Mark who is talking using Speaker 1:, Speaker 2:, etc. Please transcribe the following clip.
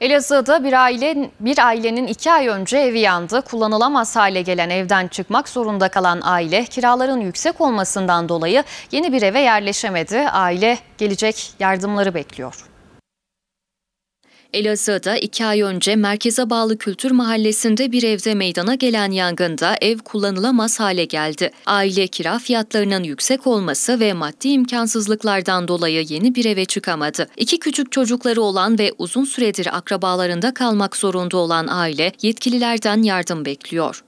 Speaker 1: Elazığ'da bir aile, bir ailenin iki ay önce evi yandı. Kullanılamaz hale gelen evden çıkmak zorunda kalan aile kiraların yüksek olmasından dolayı yeni bir eve yerleşemedi. Aile gelecek yardımları bekliyor. Elazığ'da iki ay önce merkeze bağlı Kültür Mahallesi'nde bir evde meydana gelen yangında ev kullanılamaz hale geldi. Aile kira fiyatlarının yüksek olması ve maddi imkansızlıklardan dolayı yeni bir eve çıkamadı. İki küçük çocukları olan ve uzun süredir akrabalarında kalmak zorunda olan aile yetkililerden yardım bekliyor.